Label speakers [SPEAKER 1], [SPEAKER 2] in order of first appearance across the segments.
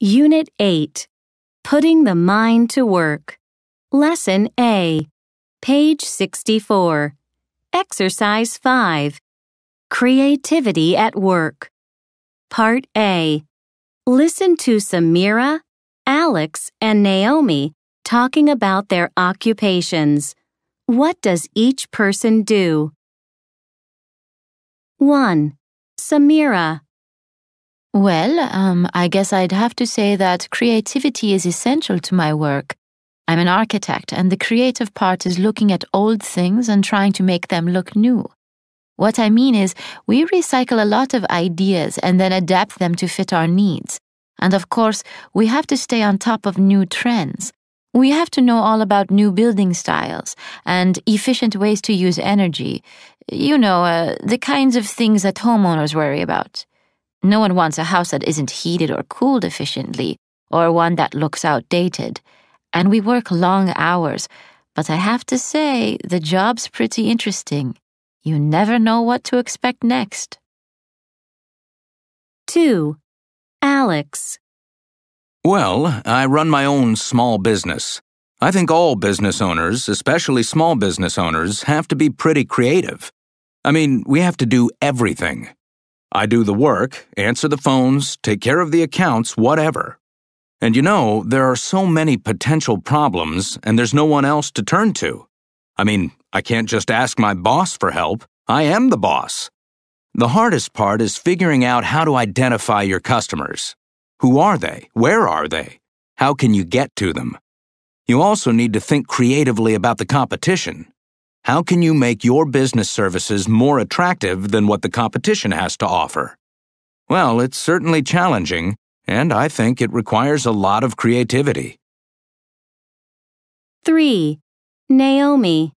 [SPEAKER 1] Unit 8 Putting the Mind to Work. Lesson A. Page 64. Exercise 5. Creativity at Work. Part A. Listen to Samira, Alex, and Naomi talking about their occupations. What does each person do? 1. Samira. Well, um, I guess I'd
[SPEAKER 2] have to say that creativity is essential to my work. I'm an architect, and the creative part is looking at old things and trying to make them look new. What I mean is, we recycle a lot of ideas and then adapt them to fit our needs. And of course, we have to stay on top of new trends. We have to know all about new building styles and efficient ways to use energy. You know, uh, the kinds of things that homeowners worry about. No one wants a house that isn't heated or cooled efficiently, or one that looks outdated. And we work long hours, but I have to say, the job's pretty interesting. You never know what to
[SPEAKER 1] expect next. 2. Alex.
[SPEAKER 3] Well, I run my own small business. I think all business owners, especially small business owners, have to be pretty creative. I mean, we have to do everything I do the work, answer the phones, take care of the accounts, whatever. And you know, there are so many potential problems, and there's no one else to turn to. I mean, I can't just ask my boss for help. I am the boss. The hardest part is figuring out how to identify your customers. Who are they? Where are they? How can you get to them? You also need to think creatively about the competition. How can you make your business services more attractive than what the competition has to offer? Well, it's certainly challenging, and I think it requires a lot of creativity.
[SPEAKER 4] 3. Naomi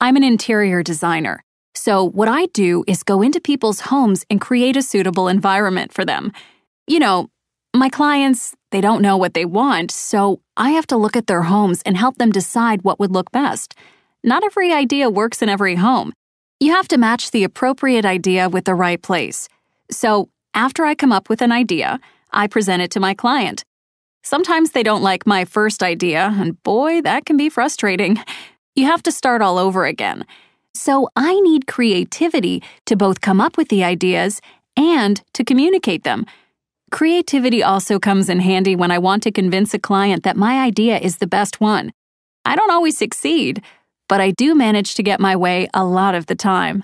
[SPEAKER 4] I'm an interior designer, so what I do is go into people's homes and create a suitable environment for them. You know, my clients, they don't know what they want, so I have to look at their homes and help them decide what would look best. Not every idea works in every home. You have to match the appropriate idea with the right place. So, after I come up with an idea, I present it to my client. Sometimes they don't like my first idea, and boy, that can be frustrating. You have to start all over again. So, I need creativity to both come up with the ideas and to communicate them. Creativity also comes in handy when I want to convince a client that my idea is the best one. I don't always succeed, but I do manage to get my way a lot of the time.